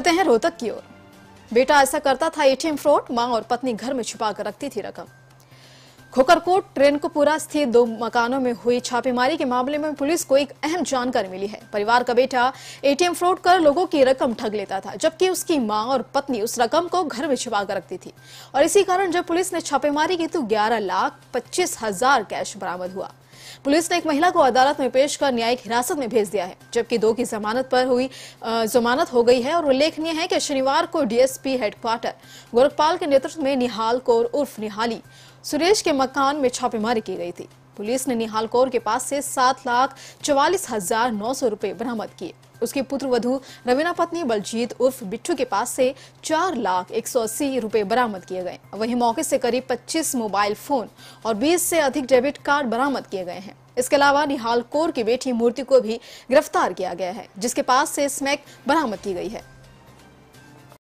कहते हैं रोहतक की ओर बेटा ऐसा करता था एटीएम फ्रॉड मां और पत्नी घर में छुपा कर रखती थी रकम खोकरकोट ट्रेन को पूरा स्थित दो मकानों में हुई छापेमारी के मामले में पुलिस को एक अहम जानकारी मिली है परिवार का बेटा एटीएम फ्रॉड कर लोगों की रकम ठग लेता था जबकि उसकी मां और पत्नी उस रकम को घर में छुपा कर रखती थी और इसी कारण जब पुलिस ने छापेमारी की तो ग्यारह लाख पच्चीस हजार कैश बरामद हुआ पुलिस ने एक महिला को अदालत में पेश कर न्यायिक हिरासत में भेज दिया है जबकि दो की जमानत पर हुई जमानत हो गई है और उल्लेखनीय है कि शनिवार को डीएसपी हेडक्वार्टर गोरखपाल के नेतृत्व में निहाल कौर उर्फ निहाली सुरेश के मकान में छापेमारी की गई थी पुलिस ने निहाल कौर के पास से सात लाख चौवालीस हजार नौ सौ रूपए बरामद किए उसके पुत्र वधु रवीना पत्नी बलजीत उर्फ बिट्टू के पास से चार लाख एक सौ अस्सी रूपए बरामद किए गए वहीं मौके से करीब पच्चीस मोबाइल फोन और बीस से अधिक डेबिट कार्ड बरामद किए गए हैं इसके अलावा निहाल कौर की बेटी मूर्ति को भी गिरफ्तार किया गया है जिसके पास से स्मैक बरामद की गई है